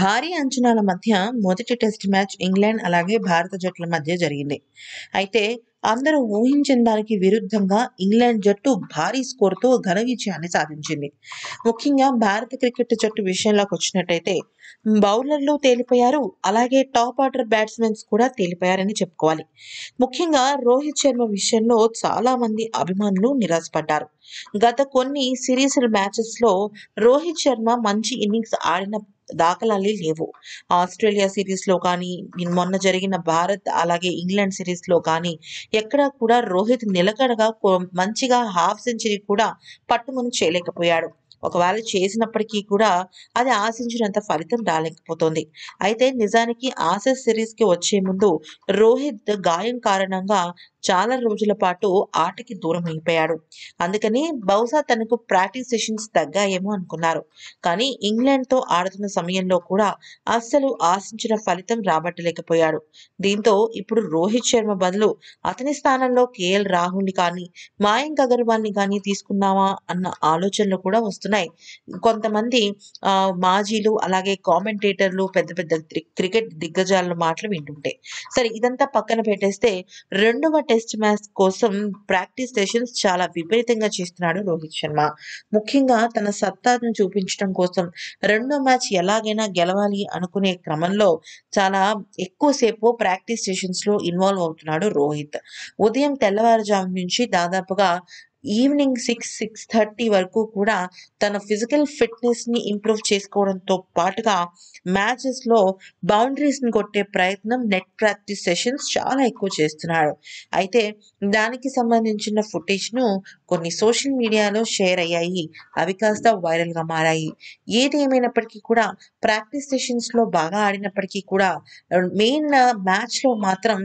భారీ అంచనాల మధ్య మొదటి టెస్ట్ మ్యాచ్ ఇంగ్లాండ్ అలాగే భారత జట్ల మధ్య జరిగింది అయితే అందరూ ఊహించిన దానికి విరుద్ధంగా ఇంగ్లాండ్ జట్టు భారీ స్కోర్తో ఘన విజయాన్ని సాధించింది ముఖ్యంగా భారత క్రికెట్ జట్టు విషయంలోకి వచ్చినట్టయితే బౌలర్లు తేలిపోయారు అలాగే టాప్ ఆర్డర్ బ్యాట్స్మెన్స్ కూడా తేలిపోయారని చెప్పుకోవాలి ముఖ్యంగా రోహిత్ శర్మ విషయంలో చాలా మంది అభిమానులు నిరాశపడ్డారు గత కొన్ని సిరీస్ మ్యాచెస్ లో రోహిత్ శర్మ మంచి ఇన్నింగ్స్ ఆడిన దాఖలాలే లేవు ఆస్ట్రేలియా సిరీస్ లో కానీ మొన్న జరిగిన భారత్ అలాగే ఇంగ్లాండ్ సిరీస్ లో కానీ ఎక్కడా కూడా రోహిత్ నిలకడగా మంచిగా హాఫ్ సెంచరీ కూడా పట్టుమును చేయలేకపోయాడు ఒకవేళ చేసినప్పటికీ కూడా అది ఆశించినంత ఫలితం రాలేకపోతుంది అయితే నిజానికి ఆసెస్ సిరీస్కి వచ్చే ముందు రోహిత్ గాయం కారణంగా చాలా రోజుల పాటు ఆటకి దూరం అయిపోయాడు అందుకని బహుశా తనకు ప్రాక్టీస్ సెషన్స్ తగ్గాయేమో అనుకున్నారు కానీ ఇంగ్లాండ్తో ఆడుతున్న సమయంలో కూడా అస్సలు ఆశించిన ఫలితం రాబట్టలేకపోయాడు దీంతో ఇప్పుడు రోహిత్ శర్మ బదులు అతని స్థానంలో కేఎల్ రాహుల్ని కానీ మాయంక్ అగర్వాల్ని కానీ తీసుకున్నావా అన్న ఆలోచనలు కూడా వస్తున్నాయి కొంతమంది మాజీలు అలాగే కామెంటేటర్లు పెద్ద పెద్ద క్రికెట్ దిగ్గజాల మాటలు వింటుంటే సరే ఇదంతా పక్కన పెట్టేస్తే రెండవ టెస్ట్ మ్యాచ్ కోసం ప్రాక్టీస్ సెషన్స్ చాలా విపరీతంగా చేస్తున్నాడు రోహిత్ శర్మ ముఖ్యంగా తన సత్తాను చూపించడం కోసం రెండో మ్యాచ్ ఎలాగైనా గెలవాలి అనుకునే క్రమంలో చాలా ఎక్కువసేపు ప్రాక్టీస్ సెషన్స్ లో ఇన్వాల్వ్ అవుతున్నాడు రోహిత్ ఉదయం తెల్లవారుజాము నుంచి దాదాపుగా ఈవినింగ్ సిక్స్ సిక్స్ థర్టీ వరకు కూడా తన ఫిజికల్ ఫిట్నెస్ని ఇంప్రూవ్ చేసుకోవడంతో పాటుగా మ్యాచెస్లో బౌండరీస్ని కొట్టే ప్రయత్నం నెట్ ప్రాక్టీస్ సెషన్స్ చాలా ఎక్కువ చేస్తున్నాడు అయితే దానికి సంబంధించిన ఫుటేజ్ను కొన్ని సోషల్ మీడియాలో షేర్ అయ్యాయి అవి కాస్త వైరల్గా మారాయి ఏది ఏమైనప్పటికీ కూడా ప్రాక్టీస్ సెషన్స్లో బాగా ఆడినప్పటికీ కూడా మెయిన్ మ్యాచ్లో మాత్రం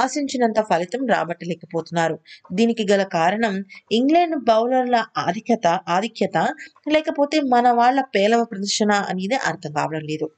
ఆశించినంత ఫలితం రాబట్టలేకపోతున్నారు దీనికి గల కారణం ఇంగ్లాండ్ బౌలర్ల ఆధిక్యత ఆధిక్యత లేకపోతే మన వాళ్ళ పేలవ ప్రదర్శన అనేది అర్థం కావడం లేదు